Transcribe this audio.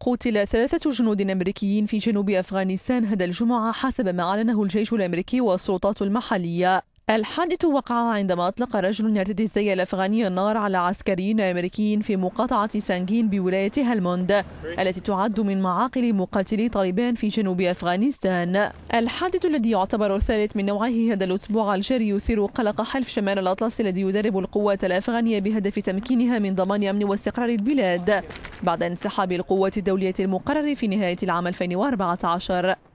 قتل ثلاثة جنود أمريكيين في جنوب أفغانستان هذا الجمعة حسب ما أعلنه الجيش الأمريكي والسلطات المحلية الحادث وقع عندما أطلق رجل يرتدي الزي الأفغاني النار على عسكريين أمريكيين في مقاطعة سانجين بولاية هلموند التي تعد من معاقل مقاتلي طالبان في جنوب أفغانستان الحادث الذي يعتبر الثالث من نوعه هذا الأسبوع الجاري يثير قلق حلف شمال الأطلس الذي يدرب القوات الأفغانية بهدف تمكينها من ضمان أمن واستقرار البلاد بعد انسحاب القوات الدولية المقرر في نهاية العام 2014